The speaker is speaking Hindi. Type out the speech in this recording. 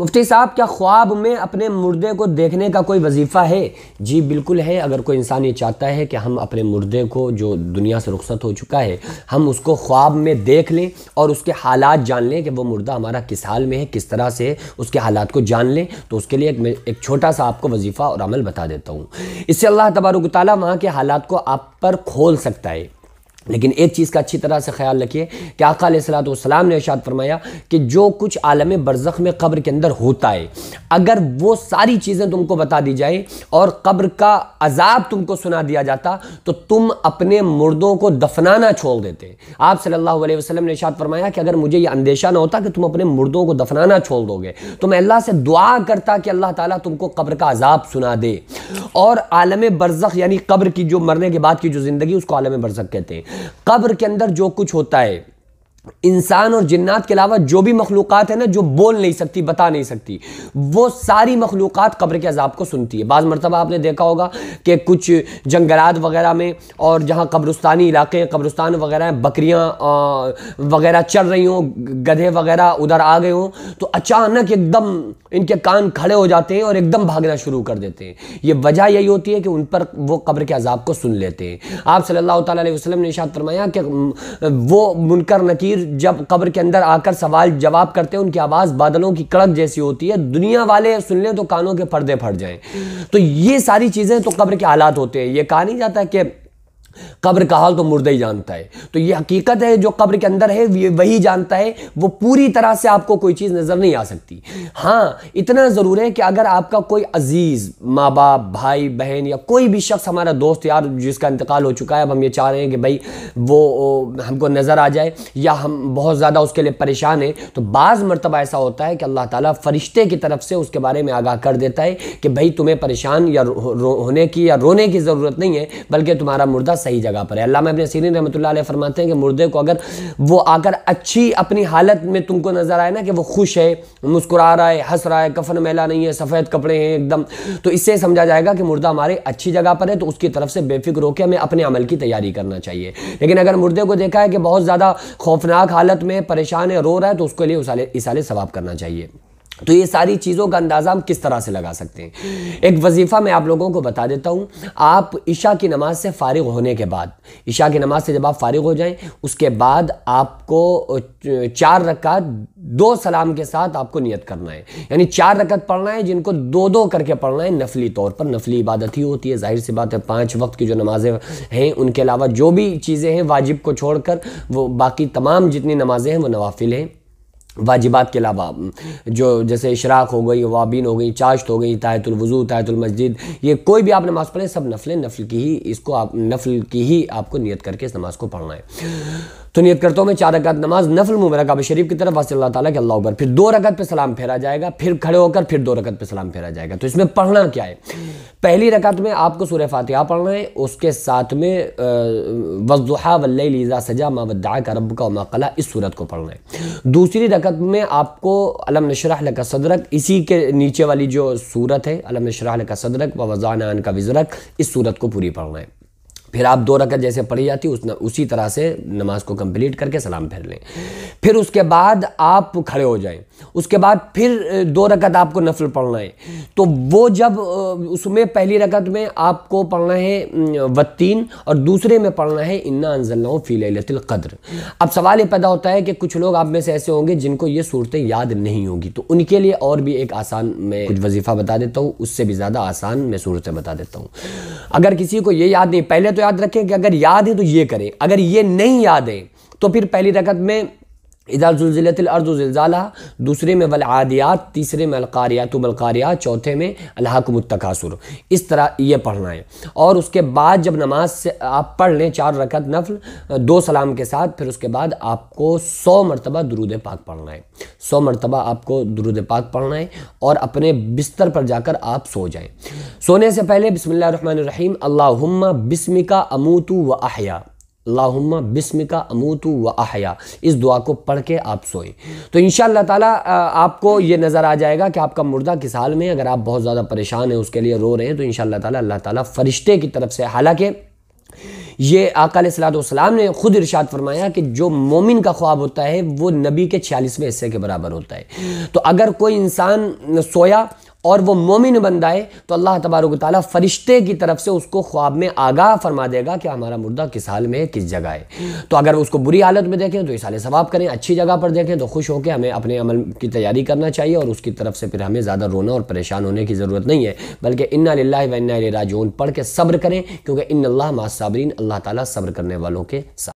मुफ्ती साहब क्या ख्वाब में अपने मुर्दे को देखने का कोई वजीफ़ा है जी बिल्कुल है अगर कोई इंसान ये चाहता है कि हम अपने मुर्दे को जो दुनिया से रुखसत हो चुका है हम उसको ख्वाब में देख लें और उसके हालात जान लें कि वो मुर्दा हमारा किस हाल में है किस तरह से है उसके हालात को जान लें तो उसके लिए एक, एक छोटा सा आपको वजीफ़ा और अमल बता देता हूँ इससे अल्लाह तबारक ताली वहाँ के हालात को आप पर खोल सकता है लेकिन एक चीज़ का अच्छी तरह से ख्याल रखिए कि आका सलाम ने इशाद फरमाया कि जो कुछ आलम बरज़ख में कब्र के अंदर होता है अगर वो सारी चीज़ें तुमको बता दी जाए और कब्र का अजाब तुमको सुना दिया जाता तो तुम अपने मुर्दों को दफनाना छोड़ देते आप सल्लल्लाहु वसलम ने इशाद फरमाया कि अगर मुझे ये अंदेशा ना होता कि तुम अपने मुर्दों को दफनाना छोड़ दोगे तो मैं अल्लाह से दुआ करता कि अल्लाह ताली तुमको कब्र का अजाब सुना दे और आलम बरज़ यानी कब्र की जो मरने के बाद की जो ज़िंदगी उसको आलम बरज़ कहते हैं कब्र के अंदर जो कुछ होता है इंसान और जिन्नात के अलावा जो भी मखलूक है ना जो बोल नहीं सकती बता नहीं सकती वो सारी मखलूक कब्र के अजाब को सुनती है बाज़ मरतबा आपने देखा होगा कि कुछ जंगलात वगैरह में और जहाँ कब्रस्तानी इलाके कब्रस्तान वगैरह बकरियाँ वगैरह चल रही हों गधे वगैरह उधर आ गए हों तो अचानक एकदम इनके कान खड़े हो जाते हैं और एकदम भागना शुरू कर देते हैं ये वजह यही होती है कि उन पर वो कब्र के अजाब को सुन लेते हैं आप सल्ला वसलम ने इशाद फरमाया कि वो मुनकर नकीर पीर जब कब्र के अंदर आकर सवाल जवाब करते हैं उनकी आवाज़ बादलों की कड़क जैसी होती है दुनिया वाले सुन लें तो कानों के पर्दे फट जाएं तो ये सारी चीज़ें तो कब्र के हालात होते हैं ये कहा नहीं जाता कि कब्र का हाल तो मुर्दा ही जानता है तो ये हकीकत है जो कब्र के अंदर है वही जानता है वो पूरी तरह से आपको कोई चीज़ नज़र नहीं आ सकती हाँ इतना ज़रूर है कि अगर आपका कोई अजीज़ माँ बाप भाई बहन या कोई भी शख्स हमारा दोस्त यार जिसका इंतकाल हो चुका है अब हम ये चाह रहे हैं कि भाई वो हमको नज़र आ जाए या हम बहुत ज़्यादा उसके लिए परेशान हैं तो बाज़ मरतबा ऐसा होता है कि अल्लाह ताली फरिश्ते की तरफ से उसके बारे में आगाह कर देता है कि भाई तुम्हें परेशान या होने की या रोने की ज़रूरत नहीं है बल्कि तुम्हारा मुर्दा सही जगह पर है अल्लाह अपने सीरीन रहमत फरमाते हैं कि मुर्दे को अगर वो आकर अच्छी अपनी हालत में तुमको नज़र आए ना कि वो खुश है मुस्कुरा रहा है हंस रहा है कफन मेला नहीं है सफ़ेद कपड़े हैं एकदम तो इससे समझा जाएगा कि मुर्दा हमारे अच्छी जगह पर है तो उसकी तरफ से बेफिक्र होकर हमें अपने अमल की तैयारी करना चाहिए लेकिन अगर मुर्दे को देखा है कि बहुत ज़्यादा खौफनाक हालत में परेशान है रो रहा है तो उसके लिए आले सवाब करना चाहिए तो ये सारी चीज़ों का अंदाज़ा हम किस तरह से लगा सकते हैं एक वजीफ़ा मैं आप लोगों को बता देता हूँ आप ईशा की नमाज़ से फ़ारिग होने के बाद इशा की नमाज़ से जब आप फ़ारिग हो जाएं उसके बाद आपको चार रकात दो सलाम के साथ आपको नियत करना है यानी चार रकत पढ़ना है जिनको दो दो करके पढ़ना है नफली तौर पर नफली इबादत ही होती है जाहिर सी बात है पाँच वक्त की जो नमाज़ें हैं उनके अलावा जो भी चीज़ें हैं वाजिब को छोड़ वो बाकी तमाम जितनी नमाज़ें हैं वो नवाफिल हैं वाजिबात के अलावा जो जैसे इशराक हो गई वाबीन हो गई चाश्त हो गई तायतुलवज़ू तायतुलमस्जिद ये कोई भी आप नमाज़ पढ़ें सब नफलें नफल की ही इसको आप नफल की ही आपको नियत करके इस नमाज़ को पढ़ना है तो नियत करता हूँ मैं चार रकत नमाज नफल मुबरक रकाब शरीफ की तरफ वसी अल्लाह के अल्लाह उबर फिर दो रकत पर सलाम फेरा जाएगा फिर खड़े होकर फिर दो रकत पर सलाम फेरा जाएगा तो इसमें पढ़ना क्या है पहली रकत में आपको सूर्य फातिहा पढ़ना है उसके साथ में वजुहा वल्लजा सजा मवदा का रब का मकला इस सूरत को पढ़ना है दूसरी रकत में आपको अलम नशरा सदरक इसी के नीचे वाली जो सूरत है अलम नशरा सदरक व वजान का विजरक इस सूरत को पूरी पढ़ना है फिर आप दो रकत जैसे पढ़ी जाती उस उसी तरह से नमाज को कंप्लीट करके सलाम फेर लें फिर उसके बाद आप खड़े हो जाएं उसके बाद फिर दो रकत आपको नफल पढ़ना है तो वो जब उसमें पहली रकत में आपको पढ़ना है वत्तीन और दूसरे में पढ़ना है इन्ना अनजल्ला फ़ी कद्र अब सवाल ये पैदा होता है कि कुछ लोग आप में से ऐसे होंगे जिनको ये सूरतें याद नहीं होंगी तो उनके लिए और भी एक आसान मैं कुछ वजीफ़ा बता देता हूँ उससे भी ज़्यादा आसान मैं सूरतें बता देता हूँ अगर किसी को ये याद नहीं पहले तो याद रखें कि अगर याद है तो ये करें अगर ये नहीं याद है तो फिर पहली रकत में इधर जिलजाला दूसरे में वलआदियात तीसरे में अलकारियात मलकारियात चौथे में अलहकमतकासुर इस तरह ये पढ़ना है और उसके बाद जब नमाज से आप पढ़ लें चार रकत नफल दो सलाम के साथ फिर उसके बाद आपको सौ मरतबा दरुद पाक पढ़ना है सौ मरतबा आपको दरुद पाक पढ़ना है और अपने बिस्तर पर जाकर आप सो जाएँ सोने से पहले बिसमीम अल्लाम बिस्मिका अमूतु व अहया लाहुमा बिस्म का अमूतु व आहया इस दुआ को पढ़ के आप सोए तो इन ताला आपको ये नज़र आ जाएगा कि आपका मुर्दा किस हाल में अगर आप बहुत ज़्यादा परेशान हैं उसके लिए रो रहे हैं तो इन ताला ताला फरिश्ते की तरफ से हालांकि ये आकाम ने ख़ुद इरशाद फरमाया कि जो मोमिन का ख्वाब होता है वो नबी के छियालीसवें हिस्से के बराबर होता है तो अगर कोई इंसान सोया और वो मोमिन बंदा है तो अल्लाह तबारक ताली फरिश्ते की तरफ से उसको ख्वाब में आगाह फरमा देगा कि हमारा मुर्दा किस हाल में है किस जगह है तो अगर उसको बुरी हालत में देखें तो इस हाल सवाब करें अच्छी जगह पर देखें तो खुश होकर हमें अपने अमल की तैयारी करना चाहिए और उसकी तरफ से फिर हमें ज़्यादा रोना और परेशान होने की ज़रूरत नहीं है बल्कि इन्ना ला वन्ना राजून पढ़ के सब्र करें क्योंकि इन अल्लाह मासाबरीन अल्लाह ताली सब्र करने वालों के साथ